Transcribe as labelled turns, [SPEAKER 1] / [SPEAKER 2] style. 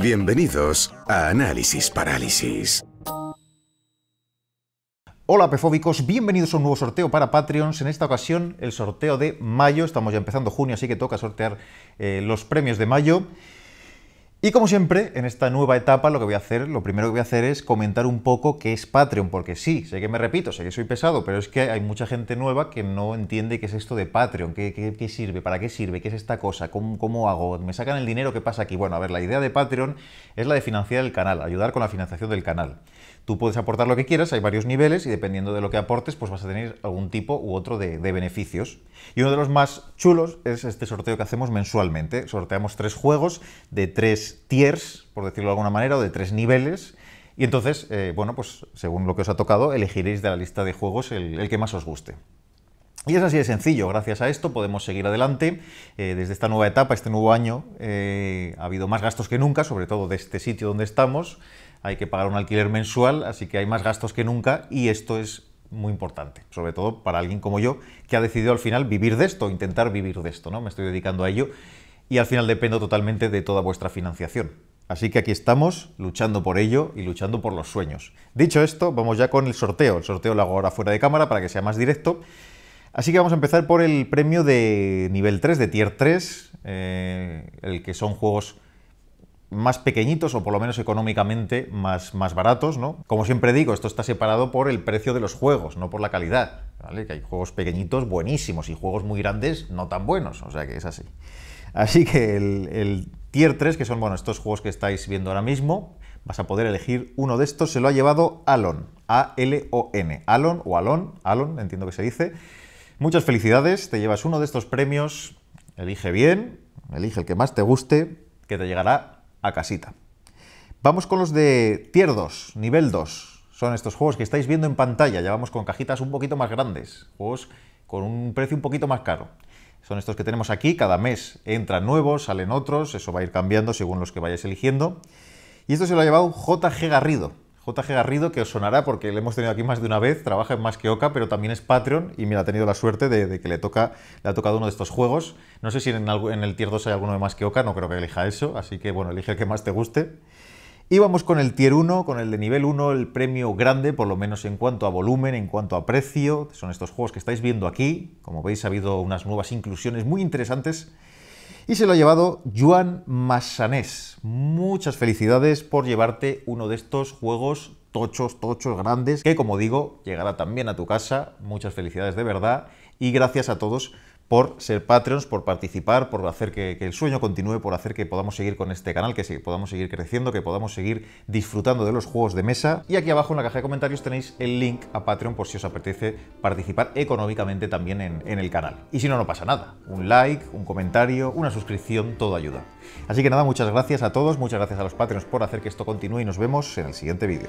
[SPEAKER 1] Bienvenidos a Análisis Parálisis. Hola pefóbicos, bienvenidos a un nuevo sorteo para Patreons. En esta ocasión el sorteo de mayo, estamos ya empezando junio, así que toca sortear eh, los premios de mayo. Y como siempre, en esta nueva etapa lo que voy a hacer, lo primero que voy a hacer es comentar un poco qué es Patreon, porque sí, sé que me repito, sé que soy pesado, pero es que hay mucha gente nueva que no entiende qué es esto de Patreon, qué, sirve, para qué sirve, qué es esta cosa, ¿Cómo, hago, me sacan el dinero, qué pasa aquí. Bueno, a ver, la idea de Patreon es la de financiar el canal, ayudar con la financiación del canal. Tú puedes aportar lo que quieras, hay varios niveles y dependiendo de lo que aportes, pues vas a tener algún tipo u otro de, de beneficios. Y uno de los más chulos es este sorteo que hacemos mensualmente. Sorteamos tres juegos de tres tiers, por decirlo de alguna manera, o de tres niveles. Y entonces, eh, bueno, pues según lo que os ha tocado, elegiréis de la lista de juegos el, que más os guste. Y es así de sencillo, gracias a esto podemos seguir adelante. Eh, desde esta nueva etapa, este nuevo año, eh, ha habido más gastos que nunca, sobre todo de este sitio donde estamos. Hay que pagar un alquiler mensual, así que hay más gastos que nunca y esto es muy importante, sobre todo para alguien como yo, que ha decidido al final vivir de esto, intentar vivir de esto, ¿no? Me estoy dedicando a ello y al final dependo totalmente de toda vuestra financiación. Así que aquí estamos luchando por ello y luchando por los sueños. Dicho esto, vamos ya con el sorteo. El sorteo lo hago ahora fuera de cámara para que sea más directo. Así que vamos a empezar por el premio de nivel 3, de tier 3, eh, el que son juegos más pequeñitos o por lo menos económicamente más, más baratos, ¿no? Como siempre digo, esto está separado por el precio de los juegos, no por la calidad, Que hay juegos pequeñitos buenísimos y juegos muy grandes no tan buenos, o sea que es así. Así que el, el Tier 3, que son, bueno, estos juegos que estáis viendo ahora mismo, vas a poder elegir uno de estos, se lo ha llevado Alon, A-L-O-N, Alon o Alon, Alon, entiendo que se dice. Muchas felicidades, te llevas uno de estos premios, elige bien, elige el que más te guste, que te llegará a casita. Vamos con los de Tier 2, nivel 2. Son estos juegos que estáis viendo en pantalla. Ya vamos con cajitas un poquito más grandes. Juegos con un precio un poquito más caro. Son estos que tenemos aquí. Cada mes entran nuevos, salen otros. Eso va a ir cambiando según los que vayáis eligiendo. Y esto se lo ha llevado JG Garrido. JG Garrido, que os sonará porque le hemos tenido aquí más de una vez, trabaja en Más que Oca, pero también es Patreon y me ha tenido la suerte de, que le, toca, le ha tocado uno de estos juegos. No sé si en, en el tier 2 hay alguno de Más que Oca, no creo que elija eso, así que bueno, elige el que más te guste. Y vamos con el tier 1, con el de nivel 1, el premio grande, por lo menos en cuanto a volumen, en cuanto a precio. Son estos juegos que estáis viendo aquí. Como veis, ha habido unas nuevas inclusiones muy interesantes y se lo ha llevado Juan Massanés. Muchas felicidades por llevarte uno de estos juegos tochos, tochos grandes, que como digo, llegará también a tu casa. Muchas felicidades de verdad y gracias a todos por ser Patreons, por participar, por hacer que, el sueño continúe, por hacer que podamos seguir con este canal, que podamos seguir creciendo, que podamos seguir disfrutando de los juegos de mesa. Y aquí abajo en la caja de comentarios tenéis el link a Patreon por si os apetece participar económicamente también en, en el canal. Y si no, no pasa nada. Un like, un comentario, una suscripción, todo ayuda. Así que nada, muchas gracias a todos, muchas gracias a los Patreons por hacer que esto continúe y nos vemos en el siguiente vídeo.